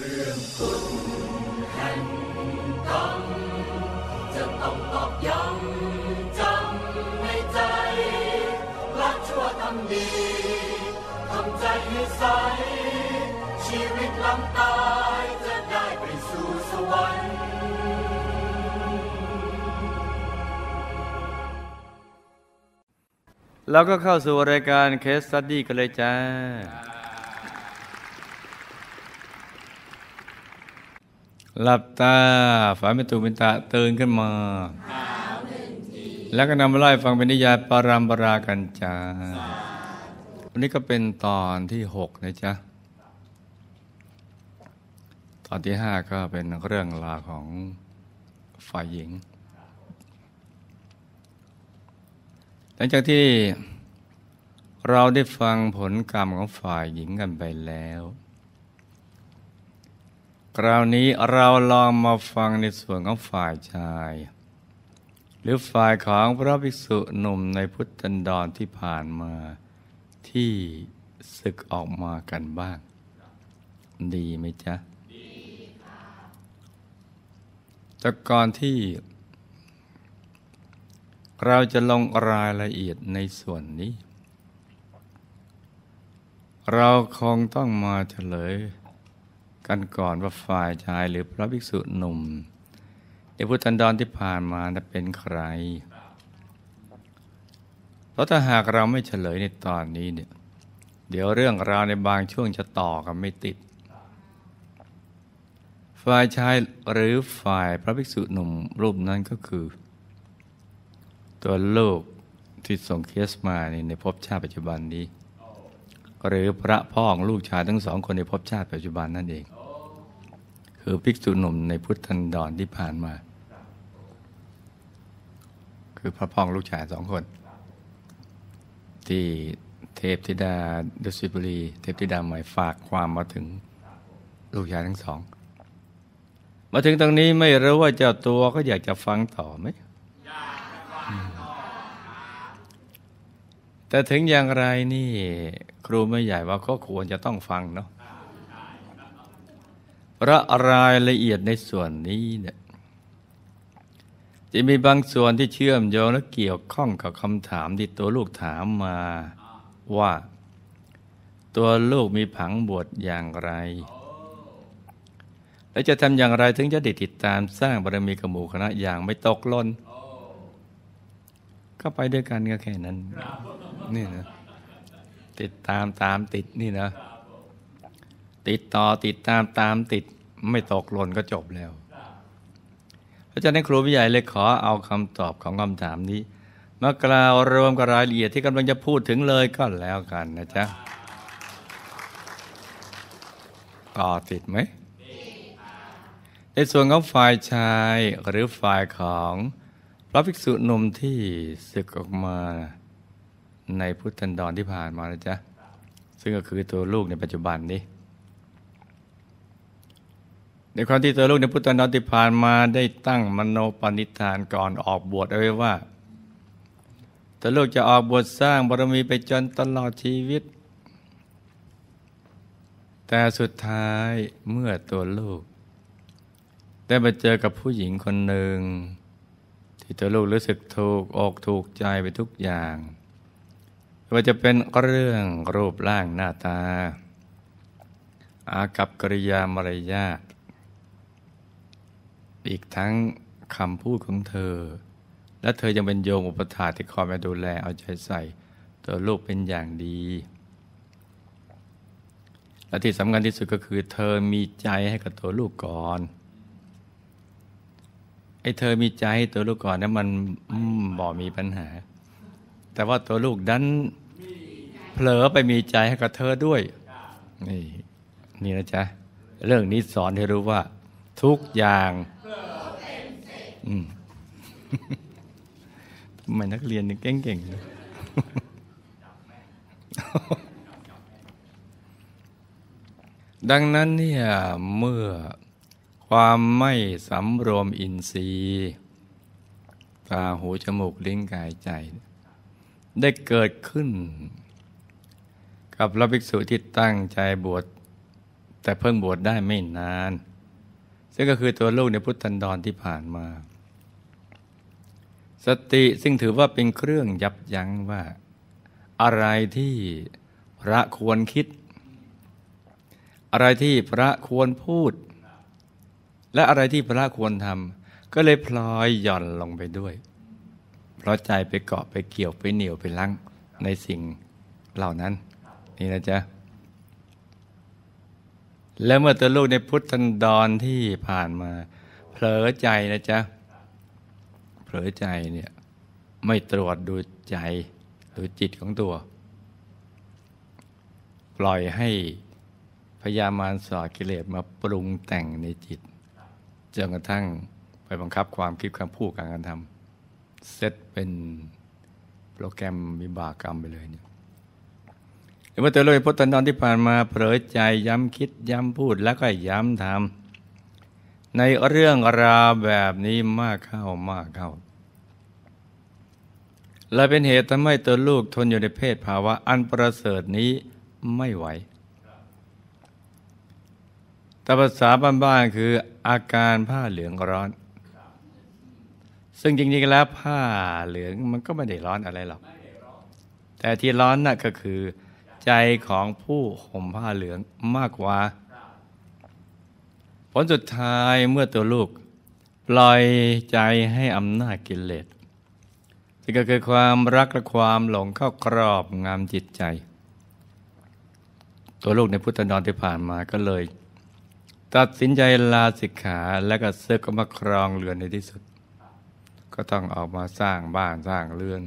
รื่องคุณแห่งกรรมจะต้องตอย้ำจำในใจลชั่วทำดีทำใจให้ใส ชีวิตลตายจะได้ไปสู่สวรรค์แล้วก็เข้าสู่รายการเคสสตัดดี้กันเลยจ้าหลับตาฝันเป็นตุเป็นตะตื่นขึ้นมาแล้วก็นำมาไล่ฟังเป็นนิยายปารามปรากันจาวันนี้ก็เป็นตอนที่หกนะจ๊ะ ตอนที่ห้าก็เป็นเรื่องราวของฝ่ายหญิง หลังจากที่เราได้ฟังผลกรรมของฝ่ายหญิงกันไปแล้วคราวนี้เราลองมาฟังในส่วนของฝ่ายชาย หรือฝ่ายของพระภิกษุหนุ่มในพุทธันดรที่ผ่านมาที่ศึกออกมากันบ้าง ดีไหมจ๊ะแต่ก่อนที่ เราจะลงรายละเอียดในส่วนนี้ เราคงต้องมาเฉลยกันก่อนว่าฝ่ายชายหรือพระภิกษุหนุ่มในพุทธันดรที่ผ่านมาจะเป็นใคร เพราะถ้าหากเราไม่เฉลยในตอนนี้เนี่ยเดี๋ยวเรื่องราวในบางช่วงจะต่อกันไม่ติด ฝ่ายชายหรือฝ่ายพระภิกษุหนุ่ม รูปนั้นก็คือ ตัวโลกที่ส่งเคสมาในในภพชาติปัจจุบันนี้หรือพระพ่อของลูกชายทั้งสองคนในภพชาติปัจจุบันนั่นเอง คือภิกษุหนุ่มในพุทธันดรที่ผ่านมา คือพระพ่องลูกชายสองคน ที่เทพธิดาดุสิบุรี เทพธิดาหมายฝากความมาถึงลูกชายทั้งสอง มาถึงตรงนี้ไม่รู้ว่าเจ้าตัวก็อยากจะฟังต่อไหมแต่ถึงอย่างไรนี่ ครูไม่ใหญ่ว่าก็ควรจะต้องฟังเนาะพระรายละเอียดในส่วนนี้เนี่ยจะมีบางส่วนที่เชื่อมโยงและเกี่ยวข้องกับคำถามที่ตัวลูกถามมา ว่า ตัวลูกมีผังบวชอย่างไร และจะทำอย่างไรถึงจะได้ติดตามสร้างบารมีกมู่คณะอย่างไม่ตกล่นก็ไปด้วยกันก็แค่นั้นนี่นะติดตามตามติดนี่นะ ติดต่อติดตามตามติดไม่ตกหล่นก็จบแล้วพระอาจาในครูพี่ใหญ่เลยขอเอาคำตอบของคำถามนี้มากล่าวรวมกับรายละเอียดที่กำลังจะพูดถึงเลยก็แล้วกันนะจ๊ะต่อติดไหมในส่วนของฝ่ายชายหรือฝ่ายของพระภิกษุหนุ่มที่ศึกออกมาในพุทธันดรที่ผ่านมานะจ๊ะ ซึ่งก็คือตัวลูกในปัจจุบันนี้ในความที่ตัวลูกในพุทธันดรที่ผ่านมาได้ตั้งมโนปณิธานก่อนออกบวชเอาไว้ว่า ตัวลูกจะออกบวชสร้างบารมีไปจนตลอดชีวิต แต่สุดท้ายเมื่อตัวลูก ได้ไปเจอกับผู้หญิงคนหนึ่งที่ตัวลูกรู้สึกถูกอกถูกใจไปทุกอย่าง ว่าจะเป็นเรื่องรูปร่างหน้าตา อากับกริยามารยาทอีกทั้งคำพูดของเธอ และเธอยังเป็นโยมอุปถาที่คอยมาดูแลเอาใจใส่ ตัวลูกเป็นอย่างดี และที่สำคัญที่สุดก็คือเธอมีใจให้กับตัวลูกก่อนไอ้เธอมีใจตัวลูกก่อนนะมันบ่ มีปัญหา แต่ว่าตัวลูกดันเผลอไปมีใจให้กับเธอด้วย นี่นี่นะจ๊ะ เรื่องนี้สอนให้รู้ว่า ทุกอย่างทำไมนักเรียนนี่เก่งๆดังนั้นเนี่ย เมื่อความไม่สำรวมอินทรีย์ตาหูจมูกลิ้นกายใจ ได้เกิดขึ้น กับพระภิกษุที่ตั้งใจบวชแต่เพิ่งบวชได้ไม่นาน ซึ่งก็คือตัวลูกในพุทธันดรที่ผ่านมา สติซึ่งถือว่าเป็นเครื่องยับยั้งว่า อะไรที่พระควรคิด อะไรที่พระควรพูดและอะไรที่พระควรทำก็เลยพลอยหย่อนลงไปด้วย เพราะใจไปเกาะไปเกี่ยวไปเหนียวไปลังในสิ่งเหล่านั้น นี่นะจ๊ะแล้วเมื่อตัวลูกในพุทธันดรที่ผ่านมาเผลอใจนะจ๊ะเผลอใจเนี่ยไม่ตรวจดูใจดูจิตของตัว ปล่อยให้พยามารสอดกิเลสมาปรุงแต่งในจิตจนกระทั่งไปบังคับความคิดความพูดการกระทำเซตเป็นโปรแกรมวิบากกรรมไปเลยเนี่ยหมือว่าตัวลรกพุทธนอนที่ผ่านมาเผลอใจย้ำคิดย้ำพูดแล้วก็ย้ำทำในเรื่องราวแบบนี้มากเข้ามากเข้า และเป็นเหตุทำให้ตัวลูกทนอยู่ในเพศภาวะ อันประเสริฐนี้ไม่ไหวแต่ภาษาบ้านๆคืออาการผ้าเหลืองร้อน ซึ่งจริงๆแล้วผ้าเหลืองมันก็ไม่ได้ร้อนอะไรหรอก แต่ที่ร้อนน่ะก็คือ ใจของผู้ห่มผ้าเหลืองมากกว่า ผลสุดท้ายเมื่อตัวลูกปล่อยใจให้อำนาจกิเลสซึ่งก็คือความรักและความหลงเข้าครอบงามจิตใจ ตัวลูกในพุทธนอนที่ผ่านมาก็เลยตัดสินใจลาสิกขา แล้วก็ซึก็มาครองเรือนในที่สุด ก็ต้องออกมาสร้างบ้าน สร้างเรือน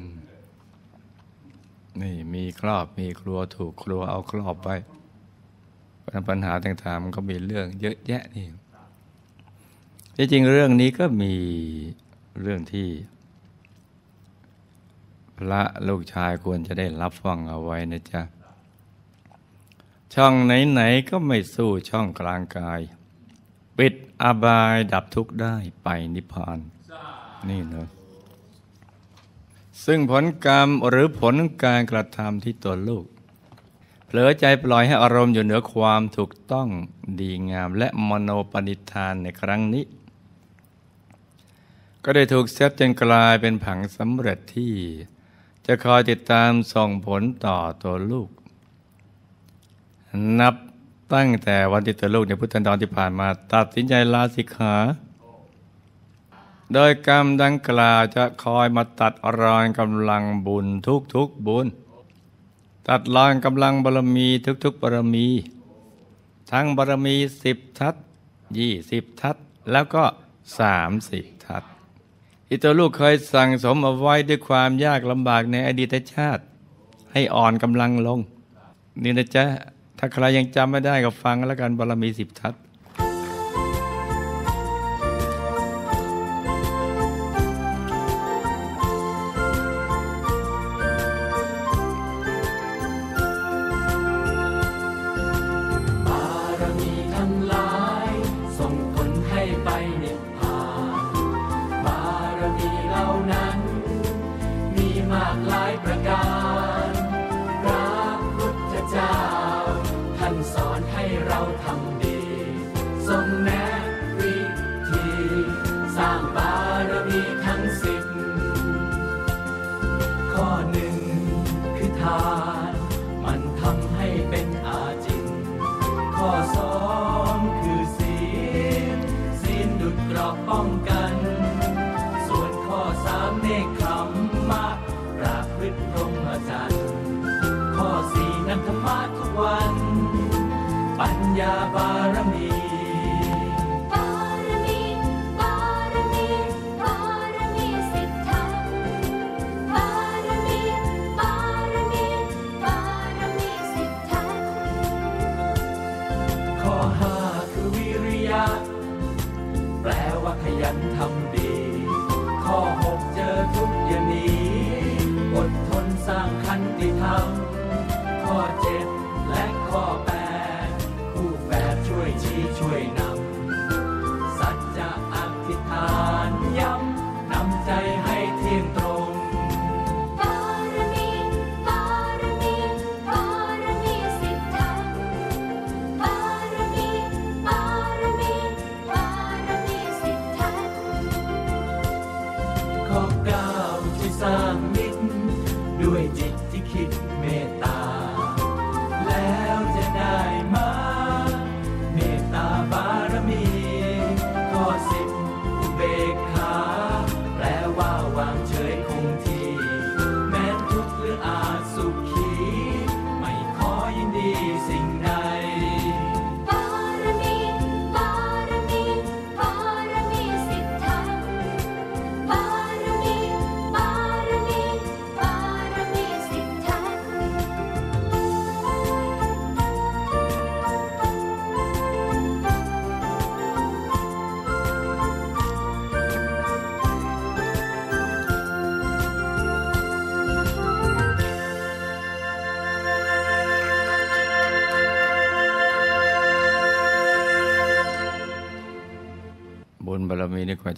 นี่มีครอบมีครัวถูกครัวเอาครอบไว้ปัญหาต่างๆมันก็มีเรื่องเยอะแยะนี่ี่จริงเรื่องนี้ก็มีเรื่องที่ พระลูกชายควรจะได้รับฟังเอาไว้นะจ๊ะช่องไหนๆก็ไม่สู้ช่องกลางกาย ปิดอบายดับทุกข์ได้ไปนิพพานนี่เนอะซึ่งผลกรรมหรือผลการกระทำที่ตัวลูกเผลอใจปล่อยให้อารมณ์อยู่เหนือความถูกต้องดีงามและมโนปณิธานในครั้งนี้ ก็ได้ถูกเซตจนกลายเป็นผังสำเร็จที่จะคอยติดตามส่งผลต่อตัวลูกนับตั้งแต่วันที่เจอลูกในพุทธันดรที่ผ่านมาตัดสินใจลาสิกขา โดยกรรมดังกล่าวจะคอยมาตัดรอนกำลังบุญทุกทุกบุญ ตัดรอนกำลังบารมีทุกทุกบารมี ทั้งบารมีสิบทัศยี่สิบทัศ แล้วก็สามสิบทัศ อิตาลูกเคยสั่งสมเอาไว้ด้วยความยากลำบากในอดีตชาติ ให้อ่อนกำลังลงนี่นะจ๊ะาใครยังจำไม่ได้ก็ฟังแล้วกันบารมีสิบทัศเนคขมมะปราพฤติพรหมจรรย์ ข้อสี่นันรมาทุกวัน ปัญญาบารมี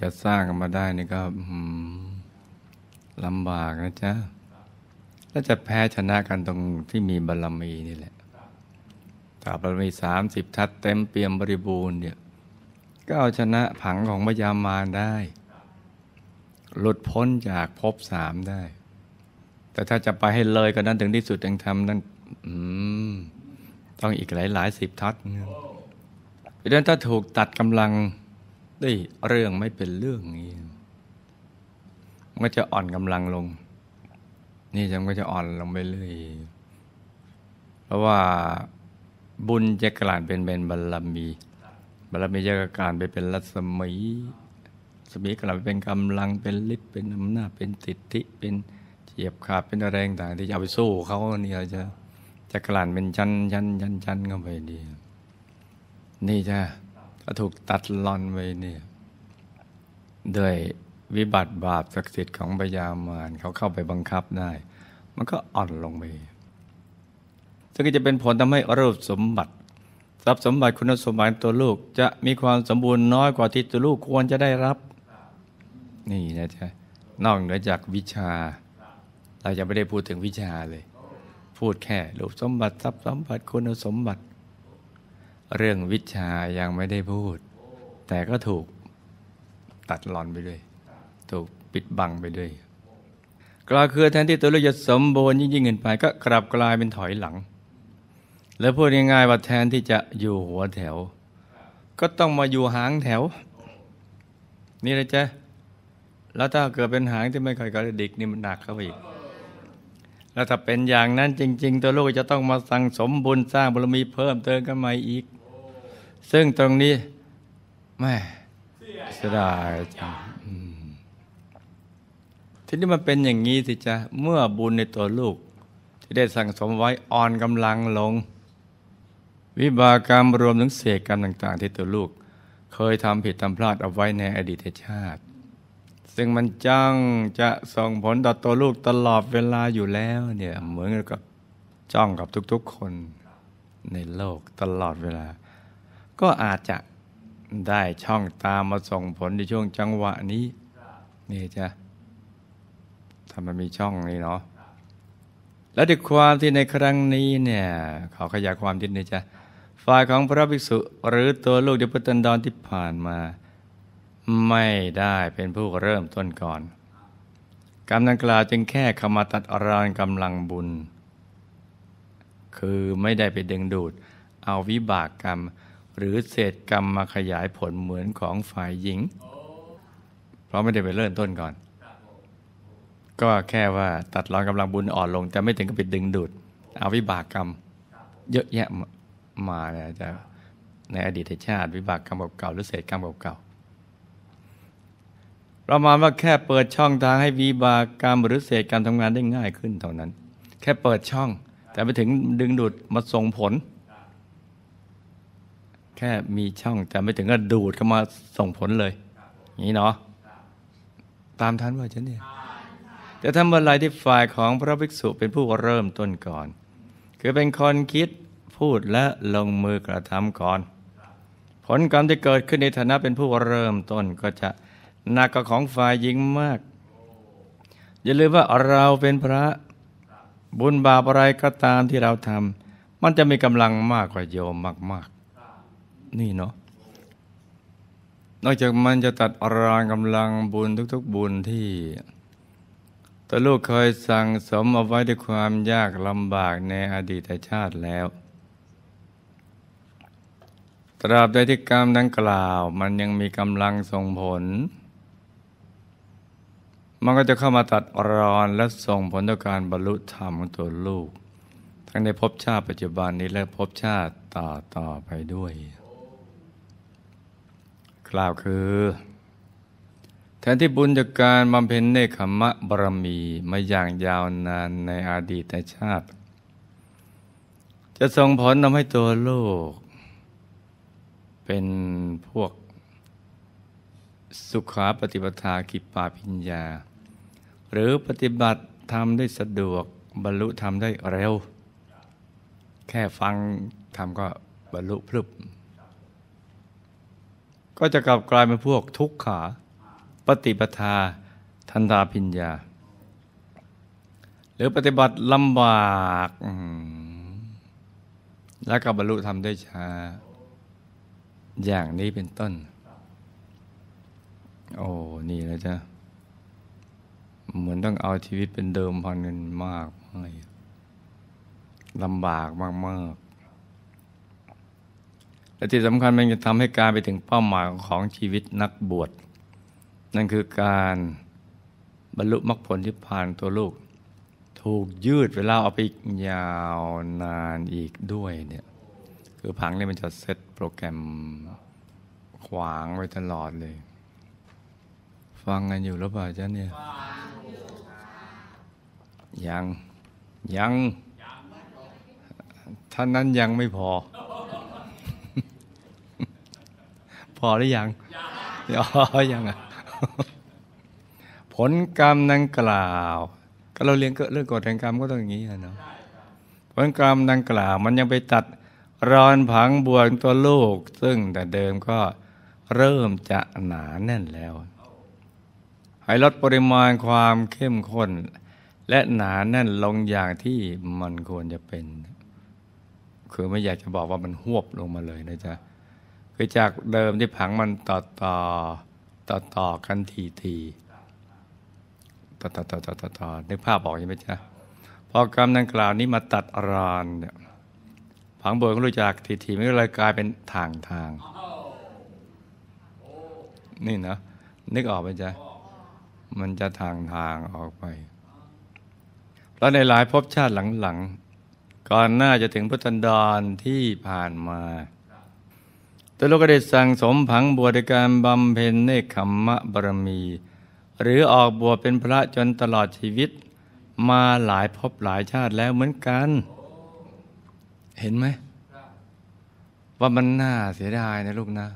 จะสร้างกันมาได้นี่ก็ลำบากนะจ๊ะ แล้วจะแพ้ชนะกันตรงที่มีบารรมีนี่แหละ ถ้าบารมีสามสิบทัดเต็มเปี่ยมบริบูรณ์เนี่ย ก็เอาชนะผังของพยามารได้ หลุดพ้นจากภพสามได้ แต่ถ้าจะไปให้เลยก็นั้นถึงที่สุดยังทำนั่นต้องอีกหลายหลายสิบทัดเพราะนั้นถ้าถูกตัดกำลังด้เรื่องไม่เป็นเรื่องนี้มันก็จะอ่อนกำลังลง นี่จงก็จะอ่อนลงไปเรื่อย เพราะว่า บุญจะกลายเป็นเป็นบารมีบารมีจะกลายไปเป็นรัศมีสมีกลายเป็นกำลัง เป็นฤทธิ์เป็นอำนาจเป็นติทิเป็นเฉียบขาดเป็นแรงต่างที่จะเอาไปสู้เขาเนี่ยจะจะกลั่นเป็นชั้นชั้นชั้นชั้นเข้าไปดี นี่จ้าถูกตัดลอนไปเนี่ย ด้วยวิบัติบาปศักดิ์สิทธิ์ของพยามารเขาเข้าไปบังคับได้ มันก็อ่อนลงไปซึ่งจะเป็นผลทำให้รูปสมบัติทรัพย์สมบัติคุณสมบัติตัวลูก จะมีความสมบูรณ์น้อยกว่าที่ตัวลูกควรจะได้รับ นี่นะจ๊ะนอกเหนือจากวิชา เราจะไม่ได้พูดถึงวิชาเลย พูดแค่รูปสมบัติทรัพย์สมบัติคุณสมบัติเรื่องวิชายังไม่ได้พูด แต่ก็ถูกตัดหลอนไปด้วย ถูกปิดบังไปด้วยกลาคือแทนที่ตัวลูกจะสมบูรณ์ยิ่งๆเงินไปก็กลับกลายเป็นถอยหลัง แล้วพูดง่ายๆว่าแทนที่จะอยู่หัวแถว ก็ต้องมาอยู่หางแถว นี่เลยจ้ะแล้วถ้าเกิดเป็นหางที่ไม่ค่อยกระดิกนี่มันหนักเข้าไปอีกแล้วถ้าเป็นอย่างนั้นจริง ๆ ตัวลูกจะต้องมาสั่งสมบุญสร้างบารมีเพิ่มเติมกันใหม่อีกซึ่งตรงนี้แม่เสียดายจังทีนี้มันเป็นอย่างนี้สิจ๊ะ เมื่อบุญในตัวลูก ที่ได้สั่งสมไว้อ่อนกำลังลง วิบากรรมรวมถึงเศษกรรมต่างๆ ที่ตัวลูกเคยทำผิดทำพลาดเอาไว้ในอดีตชาติ ซึ่งมันจ้องจะส่งผลต่อตัวลูกตลอดเวลาอยู่แล้วเนี่ย เหมือนกับจ้องกับทุกๆคนในโลกตลอดเวลาก็อาจจะได้ช่องตามมาส่งผลในช่วงจังหวะนี้ นี่จ้ะถ้ามันมีช่องนี่เนาะ และด้วยความที่ในครั้งนี้เนี่ยขอขยายความทิดนี่จ้ะฝ่ายของพระภิกษุ หรือตัวลูกเดปุตันดอนที่ผ่านมา ไม่ได้เป็นผู้เริ่มต้นก่อนกรรมดังกล่าวจึงแค่ขมาตัดอรานกำลังบุญ คือไม่ได้ไปดึงดูดเอาวิบากกรรมหรือเศษกรรมมาขยายผลเหมือนของฝ่ายหญิง เพราะไม่ได้ไปเริ่มต้นก่อน ก็แค่ว่าตัดรอนกำลังบุญอ่อนลงแต่ไม่ถึงกับไปดึงดูดเอาวิบากกรรมเยอะแยะมาเนี่ยจะในอดีตชาติ วิบากกรรมเก่า หรือเศษกรรมเก่าเประมาณว่าแค่เปิดช่องทางให้วิบากกรรมหรือเศษกรรมทำงานได้ง่ายขึ้นเท่านั้น แค่เปิดช่อง แต่ไปถึงดึงดูดมาส่งผลแค่มีช่องแต่ไม่ถึงก็ดูดเข้ามาส่งผลเลย อย่างนี้เนาะตามทันว่าฉันเนี่ยแต่ทำบันไดที่ฝ่ายของพระภิกษุเป็นผู้เริ่มต้นก่อน คือเป็นคนคิดพูดและลงมือกระทำก่อน ผลกรรมที่เกิดขึ้นในฐานะเป็นผู้เริ่มต้นก็จะหนักกว่าของฝ่ายหญิงมาก อย่าลืมว่าเราเป็นพระ บุญบาปอะไรก็ตามที่เราทำมันจะมีกำลังมากกว่าโยมมากนี่เนาะ นอกจากมันจะตัดอรางกำลังบุญทุก ๆ บุญที่ตลูกเคยสั่งสมเอาไว้ด้วยความยากลำบากในอดีตชาติแล้ว ตราบใดที่กรรมดังกล่าวมันยังมีกำลังส่งผล มันก็จะเข้ามาตัดอรอนและส่งผลต่อการบรรลุธรรมของตัวลูก ทั้งในภพชาติปัจจุบันนี้และภพชาติต่อต่อไปด้วยกล่าวคือ แทนที่บุญจากการบำเพ็ญเนคขมะบรมีมาอย่างยาวนานในอดีตชาติ จะส่งผลทำให้ตัวโลก เป็นพวกสุขาปฏิปทากิปาพิญญา หรือปฏิบัติทำได้สะดวกบรรลุทำได้เร็ว แค่ฟังทำก็บรรลุพลึบก็จะกลับกลายเป็นพวกทุกขา ปฏิปทา ทันตาพิญญา หรือปฏิบัติลำบาก แล้วกับรรลุธรรมได้ช้า อย่างนี้เป็นต้น โอ้ นี่แล้วจ้ะเหมือนต้องเอาชีวิตเป็นเดิมพันเงินมากเลยลำบากมาก ๆและที่สำคัญมันจะทำให้การไปถึงเป้าหมายของชีวิตนักบวชนั่นคือการบรรลุมรรคผลที่ผ่านตัวลูก ถูกยืดเวลาเอาไปอีกยาวนานอีกด้วยเนี่ย คือผังเนี่ยมันจะเซตโปรแกรมขวางไว้ตลอดเลย ฟังกันอยู่หรือเปล่าจ๊ะเนี่ยยัง ยังท่านนั้นยังไม่พอพอหรือยังอัง ยังอ่ะผลกรรมดังกล่าว ก็เราเรียนเรื่องกฎแห่งกรรมก็ต้องอย่างนี้นะเนาะ ผลกรรมดังกล่าว มันยังไปตัดรอนผังบวงตัวลูก ซึ่งแต่เดิมก็เริ่มจะหนาแน่นแล้ว ให้ลดปริมาณความเข้มข้นและหนาแน่นลงอย่างที่มันควรจะเป็น คือไม่อยากจะบอกว่ามันหวบลงมาเลยนะจ๊ะคือจากเดิมที่ผังมัน ต่อต่อต่อต่อกันทีทีต่อต่อต่อต่อต่อต่อนึกภาพออกใช่ไหมจ๊ะพอกรรมดังกล่าวนี้มาตัดรอนเนี่ยผังเบิร์ก็รู้จักทีทีนก่เลยกลายเป็นทางทาง นี่นะนึกออกไหมจ๊ะมันจะทางทางออกไปแล้วในหลายภพชาติหลังๆก่อนหน้าจะถึงพุทธันดรที่ผ่านมาตลรก็ได้สั่งสมผังบวชในการบำเพ็ญเนคขมมะบารมี หรือออกบวชเป็นพระจนตลอดชีวิต มาหลายภพหลายชาติแล้วเหมือนกัน เห็นไหมว่ามันน่าเสียดายนะลูกนะ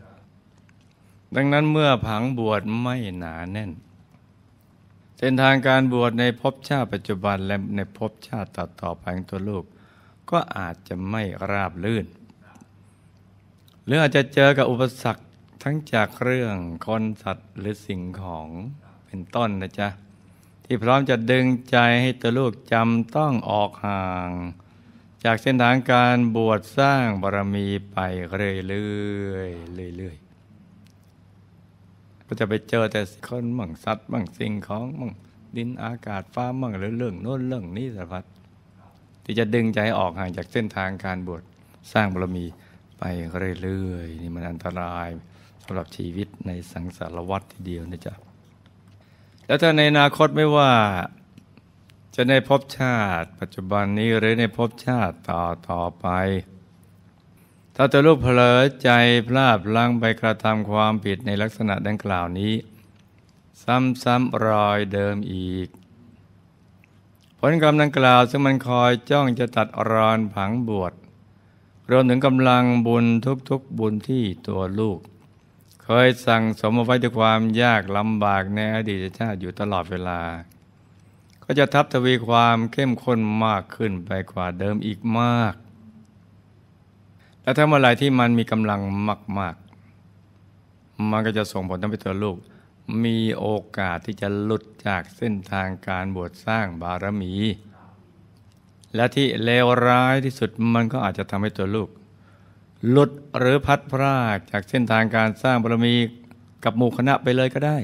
ดังนั้นเมื่อผังบวชไม่หนาแน่น เส้นทางการบวชในภพชาติปัจจุบันและในภพชาติต่อๆไปของตัวลูก ก็อาจจะไม่ราบลื่นหรืออาจจะเจอกับอุปสรรคทั้งจากเรื่องคนสัตว์หรือสิ่งของเป็นต้นนะจ๊ะ ที่พร้อมจะดึงใจให้ตัวลูกจำต้องออกห่าง จากเส้นทางการบวชสร้างบารมีไปเรื่อยๆเรื่อยๆก็จะไปเจอแต่คนมั่งสัตว์มั่งสิ่งของมั่งดินอากาศฟ้ามั่งหรือเรื่องโน้นเรื่องนี้สารพัดที่จะดึงใจออกห่างจากเส้นทางการบวชสร้างบารมีไปเรื่อยๆนี่มันอันตรายสำหรับชีวิตในสังสารวัฏทีเดียวนะจ๊ะ แล้วถ้าในอนาคตไม่ว่า จะในภพชาติปัจจุบันนี้หรือในภพชาติต่อต่อไป ถ้าตะลูกเผลอใจพลาดลังไปกระทำความผิดในลักษณะดังกล่าวนี้ ซ้ำๆรอยเดิมอีก ผลกรรมดังกล่าว ซึ่งมันคอยจ้องจะตัดรอนผังบวชรวมถึงกำลังบุญทุกๆบุญที่ตัวลูก เคยสั่งสมเอาไว้ด้วยความยากลำบาก ในอดีตชาติอยู่ตลอดเวลา ก็จะทับทวีความเข้มข้นมากขึ้นไปกว่าเดิมอีกมาก และถ้าเมื่อไรที่มันมีกำลังมากๆ มันก็จะส่งผลทำให้ตัวลูก มีโอกาสที่จะหลุดจากเส้นทางการบวชสร้างบารมีและที่เลวร้ายที่สุดมันก็อาจจะทำให้ตัวลูกหลุดหรือพัดพรากจากเส้นทางการสร้างบารมี กับหมู่คณะไปเลยก็ได้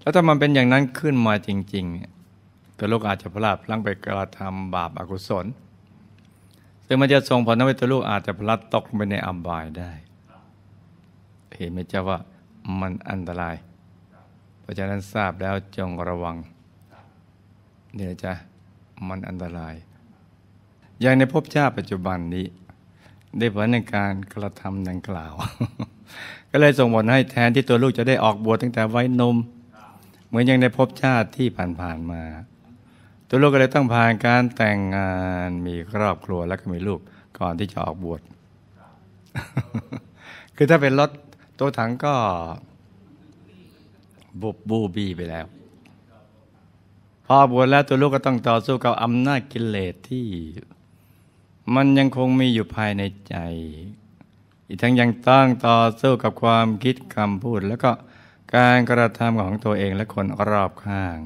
แล้วถ้ามันเป็นอย่างนั้นขึ้นมาจริง ๆ ตัวลูกอาจจะพลาดพลั้งไปกระทำบาปอากุศลซึ่งมันจะส่งผลทำให้ตัวลูก อาจจะพลัดตกไปในอับายได้เห็นไหมเจ้าว่ามันอันตราย เพราะฉะนั้นทราบแล้วจงระวังเนี่ยจ้ะมันอันตราย อย่างในภพชาติปัจจุบันนี้ ได้ผลในการกระทำดังกล่าว ก็เลยส่งผลให้แทนที่ตัวลูกจะได้ออกบวชตั้งแต่ไว้นม เหมือนอย่างในภพชาติที่ผ่านๆมา ตัวลูกก็เลยต้องผ่านการแต่งงานมีครอบครัวแล้วก็มีลูกก่อนที่จะออกบวชคือถ้าเป็นรถตัวถังก็บุบบูบีไปแล้วพอบวชแล้วตัวลูกก็ต้องต่อสู้กับอำนาจกิเลสที่ มันยังคงมีอยู่ภายในใจ อีกทั้งยังต้องต่อสู้กับความคิดคำพูด แล้วก็การกระทำของตัวเองและคนรอบข้าง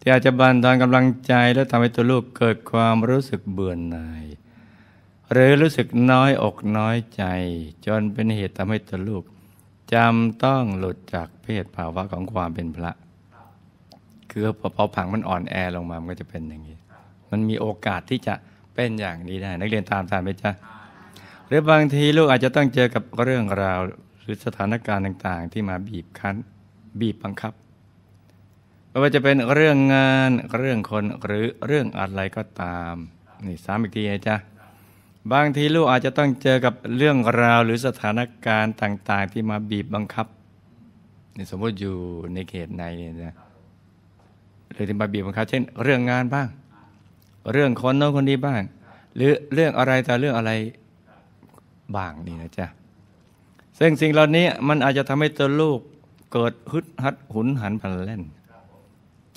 ที่อาจจะบันดานกำลังใจและทำให้ตัวลูกเกิดความรู้สึกเบื่อหน่าย หรือรู้สึกน้อยอกน้อยใจ จนเป็นเหตุทำให้ตัวลูกจำต้องหลุดจากเพศภาวะของความเป็นพระคือพอผังมันอ่อนแอลงมา มันก็จะเป็นอย่างนี้ มันมีโอกาสที่จะเป็นอย่างนี้ได้ นักเรียนตามทานไหมจ๊ะหรือบางทีลูกอาจจะต้องเจอกับเรื่องราวหรือสถานการณ์ต่างๆ ที่มาบีบคั้น บีบบังคับ ไม่ว่าจะเป็นเรื่องงานเรื่องคนหรือเรื่องอะไรก็ตาม นี่สามอีกทีนะจ๊ะบางทีลูกอาจจะต้องเจอกับเรื่องราว หรือสถานการณ์ต่างๆที่มาบีบบังคับสมมติอยู่ในเขตในเนี่ยนะหรือที่บาบีบังคับเช่นเรื่องงานบ้าง เรื่องคนโน้นคนนี้บ้างหรือเรื่องอะไรแต่เรื่องอะไรบ้างนี่นะจ๊ะซึ่งสิ่งเหล่านี้มันอาจจะทำให้ตัวลูกเกิดฮึดฮัดหุนหันพันเล่น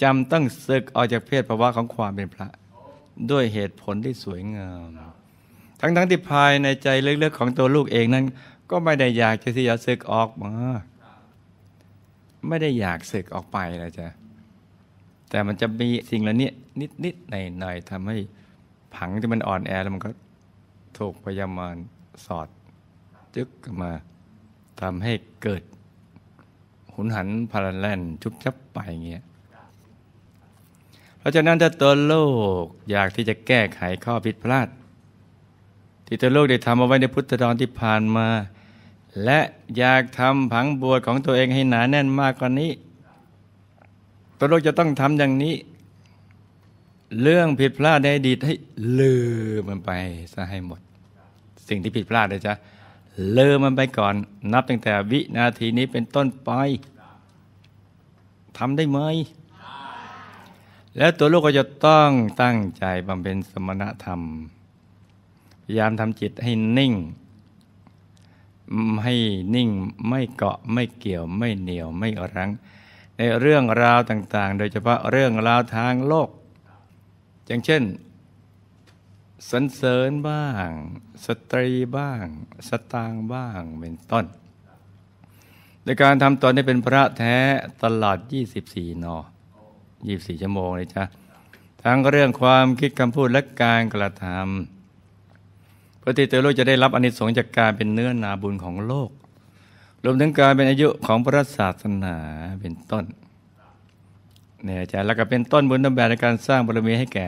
จำต้องศึกออกจากเพศภาวะของความเป็นพระด้วยเหตุผลที่สวยงาม ทั้งทั้งที่ภายในใจเลอกๆ ของตัวลูกเองนั้น ก็ไม่ได้อยากจะที่จะศึกออกมา ไม่ได้อยากศึกออกไปนะจ๊ะแต่มันจะมีสิ่งละนี้นิดนิดหน่อยหน่อยทำให้ผังที่มันอ่อนแอแล้วมันก็ถูกพยามารสอดจึกมาทำให้เกิดหุนหันพลันแล่นชุบชับไปอย่างเงี้ย เพราะฉะนั้นถ้าตัวโลกอยากที่จะแก้ไขข้อผิดพลาดที่ตัวโลกได้ทำเอาไว้ในพุทธดอนที่ผ่านมา และอยากทำผังบวชของตัวเองให้หนาแน่นมากกว่านี้ตัวเลาจะต้องทำอย่างนี้ เรื่องผิดพลาดในอดีต ให้ลืมมันไปซะให้หมด สิ่งที่ผิดพลาด เลยจ้ะลืมมันไปก่อน นับตั้งแต่วินาทีนี้เป็นต้นไปทำได้ไหมแล้วตัวลูกก็จะต้องตั้งใจบำเพ็ญสมณธรรม พยายามทำจิตให้นิ่ง ให้นิ่งไม่เกาะไม่เกี่ยวไม่เหนียวไม่รั้งในเรื่องราวต่างๆ โดยเฉพาะเรื่องราวทางโลก อย่างเช่นสันเสริญบ้าง สตรีบ้าง สตางบ้าง เป็นต้น ในการทำตนให้เป็นพระแท้ตลอด24นอ24ชั่วโมงเลยจ้ะทั้งเรื่องความคิดคำพูดและการกระทำพระติเตโลจะได้รับอนิสงส์จากการเป็นเนื้อนาบุญของโลกรวมถึงการเป็นอายุของพระศาสนาเป็นต้นเนี่ยจะแล้วก็เป็นต้นบุญนแบบในการสร้างบารมีให้แก่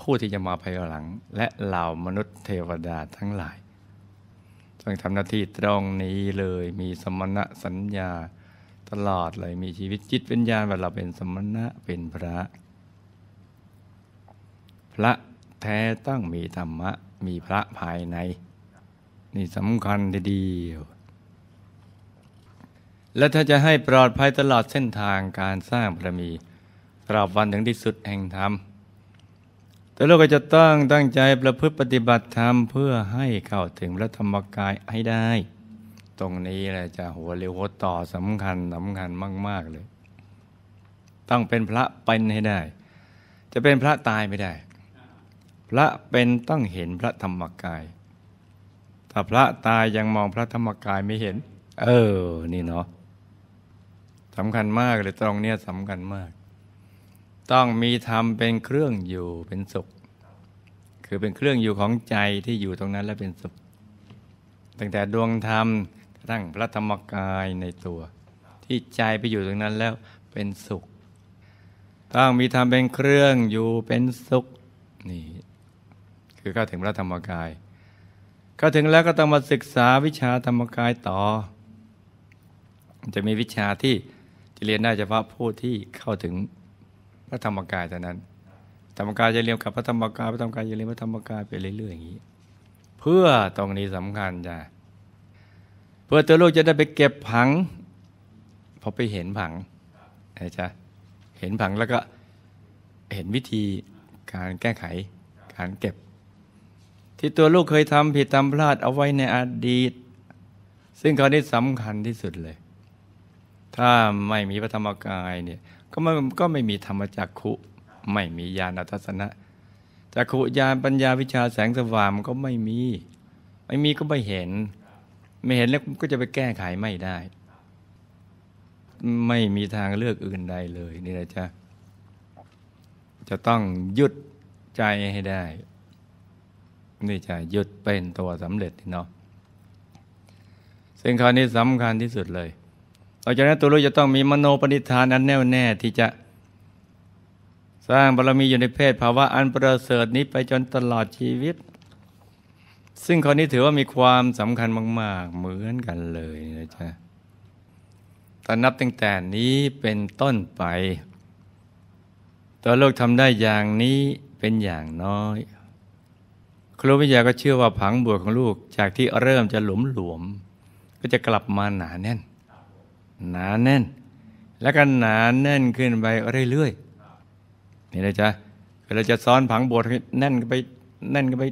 ผู้ที่จะมาภายหลัง และเหล่ามนุษย์เทวดาทั้งหลายต้องทำหน้าที่ตรงนี้เลยมีสมณะสัญญาตลอดเลยมีชีวิตจิตวิญญาณว่าเราเป็นสมณะเป็นพระ พระแท้ต้องมีธรรมะมีพระภายในนี่สำคัญทีเดียวและถ้าจะให้ปลอดภัยตลอดเส้นทางการสร้างบารมีตราบวันถึงที่สุดแห่งธรรมแต่เราก็จะต้องตั้งใจประพฤติปฏิบัติธรรมเพื่อให้เข้าถึงพระธรรมกายให้ได้ ตรงนี้แหละจะหัวเรียวหัวต่อสำคัญสำคัญมาก ๆ เลย ต้องเป็นพระเป็นให้ได้ จะเป็นพระตายไม่ได้ พระเป็นต้องเห็นพระธรรมกาย ถ้าพระตายยังมองพระธรรมกายไม่เห็น เออ นี่เนาะสำคัญมากเลยตรงเนี้ยสำคัญมาก ต้องมีธรรมเป็นเครื่องอยู่เป็นสุข คือเป็นเครื่องอยู่ของใจที่อยู่ตรงนั้นและเป็นสุข ตั้งแต่ดวงธรรมกระทั่งพระธรรมกายในตัวที่ใจไปอยู่ตรงนั้นแล้วเป็นสุข ต้องมีธรรมเป็นเครื่องอยู่เป็นสุข นี่คือเข้าถึงพระธรรมกาย เข้าถึงแล้วก็ต้องมาศึกษาวิชาธรรมกายต่อ จะมีวิชาที่เรียนได้เฉพาะผู้ที่เข้าถึงพระธรรมกายเท่านั้น ธรรมกายจะเรียนกับพระธรรมกายพระธรรมกายจะเรียนพระธรรมกายไปเรื่อยๆอย่างนี้ เพื่อตรงนี้สำคัญจ้ะ เพื่อตัวลูกจะได้ไปเก็บผังพอไปเห็นผังนะจ๊ะเห็นผังแล้วก็เห็นวิธีการแก้ไข การเก็บ ที่ตัวลูกเคยทำผิดทำพลาด เอาไว้ในอดีต ซึ่งคราวนี้สำคัญที่สุดเลยถ้าไม่มีพระธรรมกายเนี่ยก็ไม่ก็ไม่มีธรรมจักขุไม่มีญาณทัศนะจักขุญาณปัญญาวิชาแสงสว่างมันก็ไม่มี ไม่มีก็ไม่เห็น ไม่เห็นแล้วก็จะไปแก้ไขไม่ได้ ไม่มีทางเลือกอื่นใดเลยนี่นะจ๊ะจะต้องหยุดใจให้ได้นี่จะหยุดเป็นตัวสำเร็จเนาะสิ่งราวนี้สำคัญที่สุดเลยตออจากนั้นตัวรู้จะต้องมีมโนปณิธานอันแน่วแน่ที่จะ สร้างบารมีอยู่ในเพศภาวะอันประเสริฐนี้ไปจนตลอดชีวิต ซึ่งข้อนี้ถือว่ามีความสำคัญมากๆ เหมือนกันเลยนะจ๊ะตอนนับตั้งแต่นี้เป็นต้นไป ตัวโลกทำได้อย่างนี้เป็นอย่างน้อย ครูวิทยาก็เชื่อว่าผังบวชของลูกจากที่เริ่มจะหลุมหลวม ก็จะกลับมาหนาแน่นหนาแน่น แล้วก็หนาแน่นขึ้นไป เรื่อยๆนี่นมจ๊ะเราจะซ้อนผังบทแน่นก็ไปแน่นก็ไป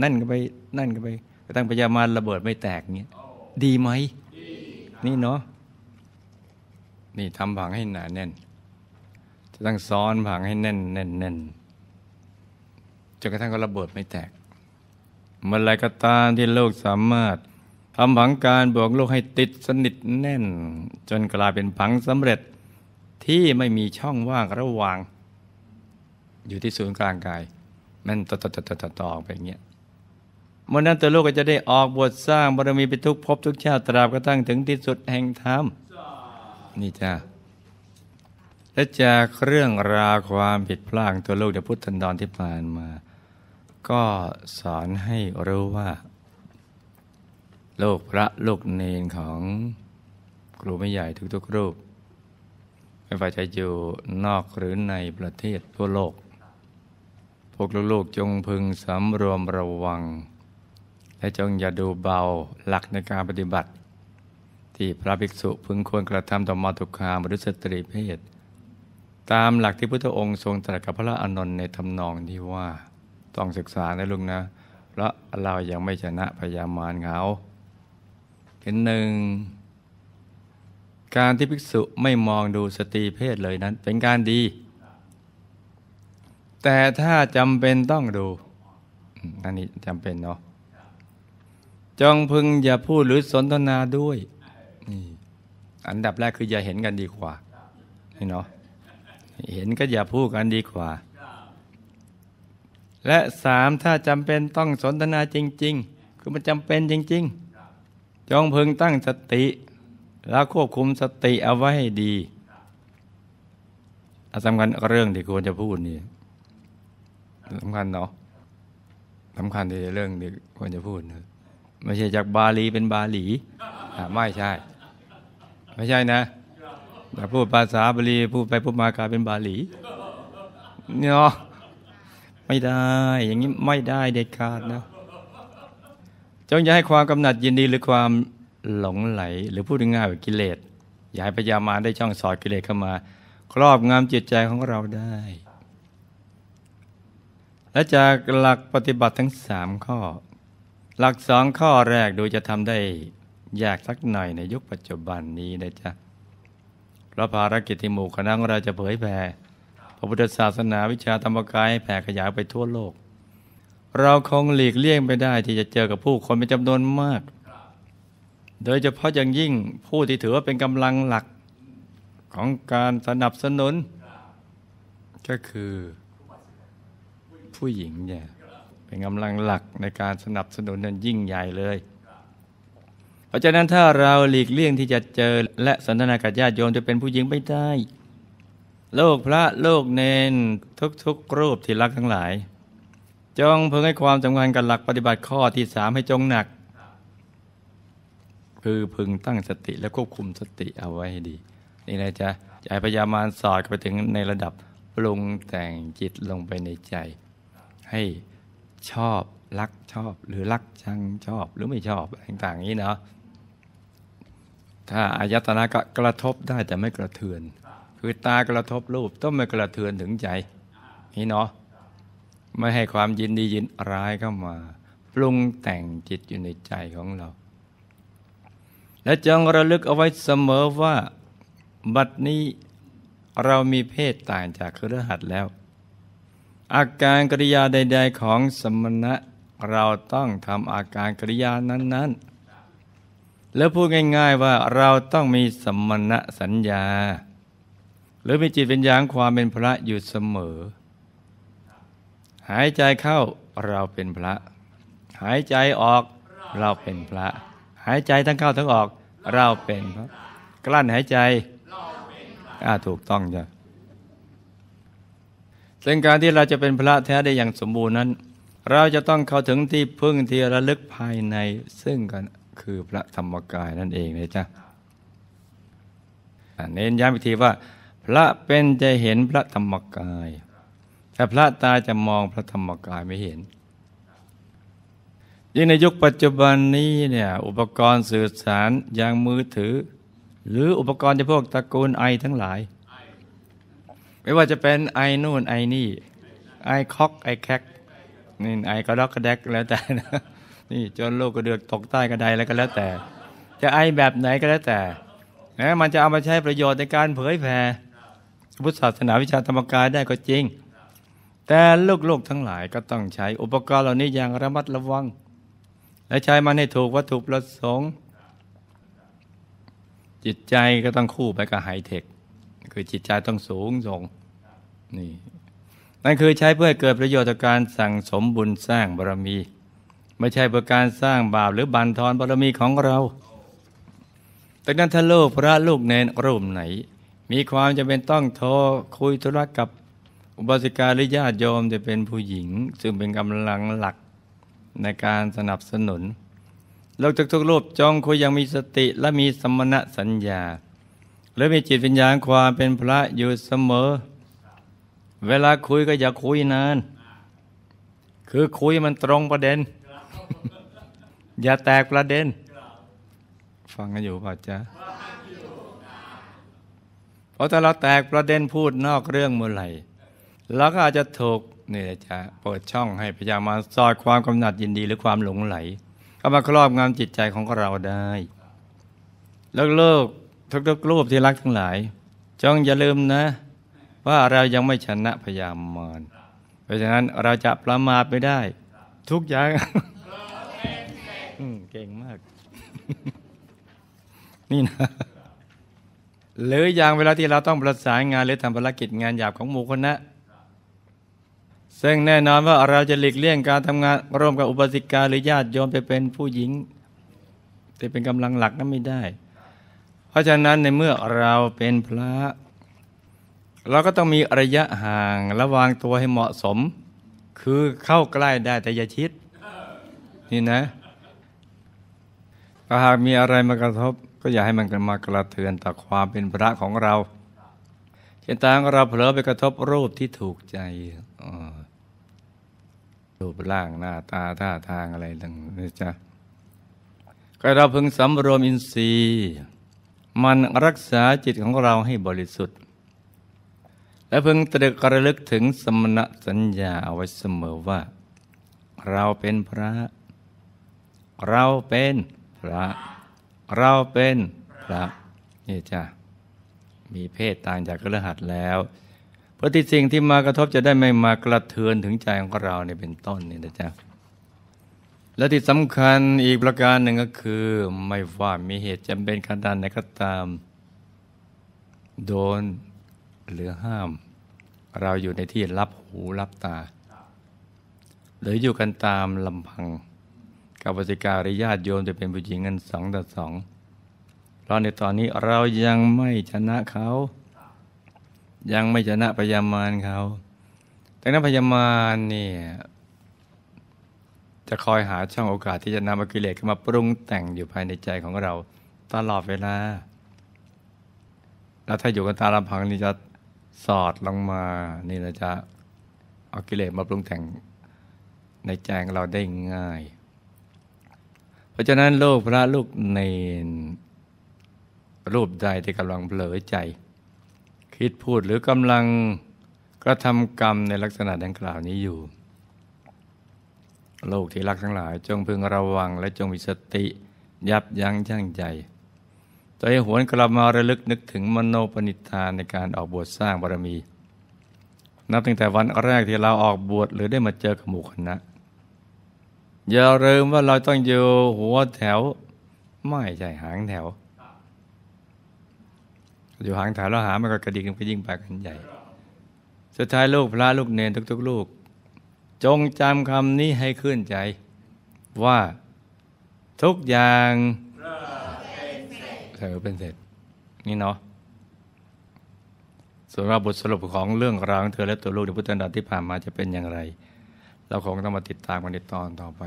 แน่นก็ไปแน่นก็ไปกระทั่งพยามารระเบิดไม่แตกเงี้ยดีไหมนี่เนาะนี่ทำผังให้หนาแน่น จะต้องซ้อนผังให้แน่นแน่นแน่นจนกระทั่งก็ระเบิดไม่แตกเมื่อไรก็ตามที่โลกสามารถทำผังการบวกลูกให้ติดสนิทแน่น จนกลายเป็นผังสำเร็จที่ไม่มีช่องว่างระหว่าง อยู่ที่ศูนย์กลางกายมันต่อต่อต่อต่อไปอย่างเงี้ยเมื่อนั้นตัวลูกก็จะได้ออกบทสร้างบารมีไปทุกภพทุกชาติตราบกระทั่งถึงที่สุดแห่งธรรมนี่จ้าและจากเรื่องราวความผิดพลาดตัวลูกยวพุทธันดรที่ผ่านมาก็สอนให้รู้ว่าโลกพระโลกเนนของครูไม่ใหญ่ทุกทุกรูป ไม่ว่าจะอยู่นอกหรือในประเทศทั่วโลก พวกลูกๆจงพึงสำรวมระวัง และจงอย่าดูเบาหลักในการปฏิบัติ ที่พระภิกษุพึงควรกระทำต่อมาตุคามรุสตรีเพศ ตามหลักที่พุทธองค์ทรงตรัสกับพระอานนท์ในทำนองที่ว่าต้องศึกษานะลุงนะเพราะเรายังไม่ชนะพยามารเขาคือหนึ่งการที่ภิกษุไม่มองดูสตรีเพศเลยนั้น เป็นการดี แต่ถ้าจำเป็นต้องดูอันนี้จำเป็นเนาะจงพึงอย่าพูดหรือสนทนาด้วย อันดับแรกคือ อย่าเห็นกันดีกว่านี่เนาะเห็นก็อย่าพูดกันดีกว่า และสามถ้าจำเป็นต้องสนทนาจริง ๆ คือมันจำเป็นจริงๆจงพึงตั้งสติ แล้วควบคุมสติเอาไว้ให้ดีสำคัญเรื่องที่ควรจะพูดนี่สำคัญเนาะสำคัญในเรื่องที่ควรจะพูดนะไม่ใช่จากบาลีเป็นบาหลีไม่ใช่ ไม่ใช่นะแต่พูดภาษาบาลีพูดไปพูดมากลายเป็นบาหลีเนาะไม่ได้ อย่างนี้ไม่ได้เด็ดขาดนะจงอย่าให้ความกำหนัดยินดีหรือความหลงไหล หรือพูดง่ายๆว่ากิเลสอย่าให้พยามาได้ช่องสอดกิเลสเข้ามา ครอบงำจิตใจของเราได้ และจากหลักปฏิบัติทั้งสามข้อ หลักสองข้อแรกดูจะทำได้ยากสักหน่อยในยุคปัจจุบันนี้นะจ๊ะเพราะภารกิจที่หมู่คณะของเราจะเผยแผ่พระพุทธศาสนาวิชาธรรมกายแผ่ขยายไปทั่วโลกเราคงหลีกเลี่ยงไม่ได้ที่จะเจอกับผู้คนเป็นจำนวนมาก โดยเฉพาะอย่างยิ่งผู้ที่ถือว่าเป็นกำลังหลักของการสนับสนุน ก็คือผู้หญิงเนี่ยเป็นกำลังหลักในการสนับสนุนนั้นยิ่งใหญ่เลย เพราะฉะนั้นถ้าเราหลีกเลี่ยงที่จะเจอและสนทนากับญาติโยมจะเป็นผู้หญิงไม่ได้ โลกพระโลกเนนทุกๆรูปที่รักทั้งหลายจงพึงให้ความสำคัญกับหลักปฏิบัติข้อที่สามให้จงหนัก คือพึงตั้งสติและควบคุมสติเอาไว้ให้ดี นี่นะจ๊ะใจพยามารสอดไปถึงในระดับปรุงแต่งจิตลงไปในใจ ให้ชอบรักชอบหรือรักชังชอบหรือไม่ชอบต่างๆนี้เนาะถ้าอายตนะก็กระทบได้แต่ไม่กระเทือน คือตากระทบรูปต้องไม่กระเทือนถึงใจ นี่เนาะไม่ให้ความยินดียินร้ายเข้ามา ปรุงแต่งจิตอยู่ในใจของเรา และจงระลึกเอาไว้เสมอว่าบัดนี้เรามีเพศต่างจากเครือขัดแล้ว อาการกริยาใด ๆของสมณะเราต้องทำอาการกริยานั้นๆ แล้วพูดง่าย ๆว่าเราต้องมีสมณะสัญญา หรือมีจิตเป็นอย่างความเป็นพระอยู่เสมอหายใจเข้าเราเป็นพระ หายใจออกเราเป็นพระ หายใจทั้งเข้าทั้งออก เราเป็นพระ กลั้นหายใจอ่าถูกต้องจ้ะซึ่งการที่เราจะเป็นพระแท้ได้อย่างสมบูรณ์นั้น เราจะต้องเข้าถึงที่พึ่งที่ระลึกภายในซึ่งกันคือพระธรรมกายนั่นเองเลยจ้ะเน้นย้ำอีกทีว่า พระเป็นจะเห็นพระธรรมกายแต่พระตาจะมองพระธรรมกายไม่เห็นยิ่งในยุคปัจจุบันนี้เนี่ยอุปกรณ์สื่อสารอย่างมือถือ หรืออุปกรณ์จะพวกตระกูลไอทั้งหลาย ไม่ว่าจะเป็นไอนู่นไอนี่ ไอคอกไอแคกนี่ไอกระดอกกระแดกแล้วแต่นะนี่จนโลกก็เดือดตกใต้กระไดแล้วก็แล้วแต่ จะไอแบบไหนก็แล้วแต่นะมันจะเอามาใช้ประโยชน์ในการเผยแพร่พุทธศาสนาวิชาธรรมกายได้ก็จริงแต่ลูกๆทั้งหลายก็ต้องใช้อุปกรณ์เหล่านี้อย่างระมัดระวัง และใช้มันให้ถูกวัตถุประสงค์ จิตใจก็ต้องคู่ไปกับไฮเทคคือจิตใจต้องสูงส่งนี่นั่นคือใช้เพื่อเกิดประโยชน์การสั่งสมบุญสร้างบารมี ไม่ใช่เพื่อการสร้างบาปหรือบันทอนบารมีของเราแังนั้น ถ้าลกพระลูกเนนรูปไหน มีความจำเป็นต้องโทรคุยธุระกับุบาสิกาหรือญาติโยมจะเป็นผู้หญิง ซึ่งเป็นกำลังหลักในการสนับสนุน เราจะกทุกรูปจองคุยยังมีสติและมีสมณะสัญญาและมีจิตวิญญาณความเป็นพระอยู่เสมอ เวลาคุยก็อย่าคุยนานคือคุยมันตรงประเด็น อย่าแตกประเด็น ฟังกันอยู่ป่ะจ๊ะเพราะถ้าเราแตกประเด็นพูดนอกเรื่องเมื่อไหร่ล้วก็อาจจะถูกเนี่ยจะเปิดช่องให้พยายามมาสอดความกำหนัดยินดีหรือความหลงไหลเข้ามาครอบงำจิตใจของเราได้แล้วโลกทุกๆรูปที่รักทั้งหลายจงอย่าลืมนะ ว่าเรายังไม่ชนะพยายามมานเพราะฉะนั้นเราจะประมาทไม่ได้ ทุกอย่างเก่งมาก นี่นะหรืออย่างเวลาที่เราต้องประสานงานหรือทำภารกิจงานหยาบของหมู่คนนะซึ่งแน่นอนว่าเราจะหลีกเลี่ยงการทำงานร่วมกับอุปสิกาหรือ ญาติโยมไปเป็นผู้หญิงจะเป็นกำลังหลักนั้นไม่ได้ เพราะฉะนั้นในเมื่อเราเป็นพระ เราก็ต้องมีระยะห่าง ระวางตัวให้เหมาะสม คือเข้าใกล้ได้แต่อย่าชิดนี่นะหากมีอะไรมากระทบก็อย่าให้มันมากระเทือนต่อความเป็นพระของเราเช่นตางเราเผลอไปกระทบรูปที่ถูกใจรูปร่างหน้าตาท่าทางอะไรต่างๆจ้ะก็เราพึงสำรวมอินทรีย์ มันรักษาจิตของเราให้บริสุทธิ์ และพึงตรึกระลึกถึงสมณสัญญาเอาไว้เสมอว่า เราเป็นพระ เราเป็นพระ เราเป็นพระนี่จ้ะมีเพศต่างจากกระหัสแล้วพราะที่สิ่งที่มากระทบจะได้ไม่มากระเทือนถึงใจของเราเนี่ยเป็นต้นนี่นะจ๊ะ และที่สำคัญอีกประการหนึ่งก็คือไม่ว่ามีเหตุจำเป็นการดันในก็ตาม โดนหรือห้าม เราอยู่ในที่รับหูรับตา หรืออยู่กันตามลำพัง กับปริการิญาติโยมจะเป็นผู้หญิงเงินสองต่อสอง เพราะในตอนนี้เรายังไม่ชนะเขายังไม่ชนะพยามารเขา แต่นั้นพยามารเนี่ยจะคอยหาช่องโอกาสที่จะนำอกิเลสมาปรุงแต่งอยู่ภายในใจของเรา ตลอดเวลาแล้วถ้าอยู่กับตาลำพังนี่จะสอดลงมา นี่เราจะเอากิเลสมาปรุงแต่งในใจของเราได้ง่าย เพราะฉะนั้นโลกพระลูกเนนรูปใดที่กำลังเผลอใจิดพูดหรือกำลังกระทำกรรมในลักษณะดังกล่าวนี้อยู่ โลกที่รักทั้งหลายจงพึงระวังและจงมีสติ ยับยั้งชั่งใจจะให้หวนกลับมาระลึกนึกถึงมโนปณิธานในการออกบวชสร้างบารมี นับตั้งแต่วันแรกที่เราออกบวชหรือได้มาเจอขมูคณะอย่าลืมว่าเราต้องอยู่หัวแถว ไม่ใช่หางแถวอยู่ห่างฐานแล้วหามันก็กระดิกมันก็ยิ่งไปกันใหญ่ สุดท้ายลูกพระลูกเนน ทุกๆลูก จงจำคำนี้ให้ขึ้นใจว่าทุกอย่างเส็อเป็นเสร็จนี่เนาะส่วนว่าบทสรุปของเรื่องราวของเธอและตัวลูกในพุทธนันที่ผ่านมาจะเป็นอย่างไร เราคงต้องมาติดตามกันในตอนต่อไป